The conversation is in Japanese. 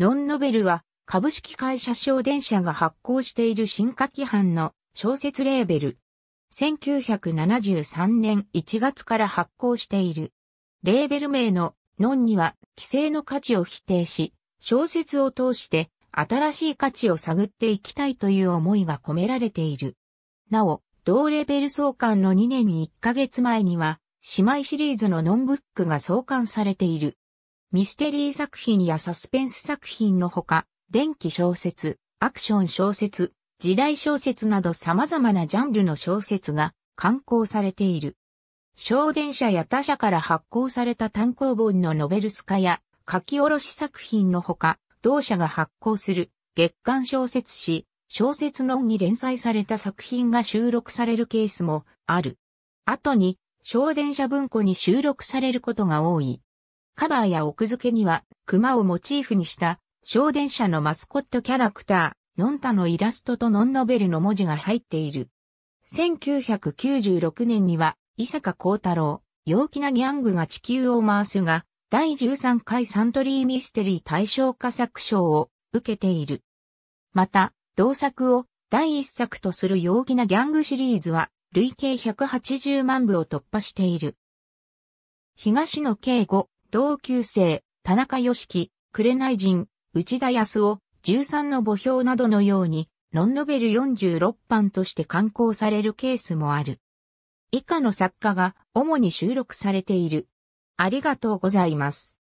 ノンノベルは、株式会社小電車が発行している進化規範の小説レーベル。1973年1月から発行している。レーベル名のノンには、規制の価値を否定し、小説を通して新しい価値を探っていきたいという思いが込められている。なお、同レベル創刊の2年1ヶ月前には、姉妹シリーズのノンブックが創刊されている。ミステリー作品やサスペンス作品のほか、電気小説、アクション小説、時代小説など様々なジャンルの小説が刊行されている。小電車や他社から発行された単行本のノベルス化や書き下ろし作品のほか、同社が発行する月刊小説誌、小説論に連載された作品が収録されるケースもある。後に、小電車文庫に収録されることが多い。カバーや奥付けには、熊をモチーフにした、小電車のマスコットキャラクター、ノンタのイラストとノンノベルの文字が入っている。1996年には、伊坂幸太郎、陽気なギャングが地球を回すが、第13回サントリーミステリー対象化作賞を受けている。また、同作を第1作とする陽気なギャングシリーズは、累計180万部を突破している。東野慶吾、同級生、田中良樹、紅人、内田康夫、13の墓標などのように、ノンノベル46版として刊行されるケースもある。以下の作家が主に収録されている。ありがとうございます。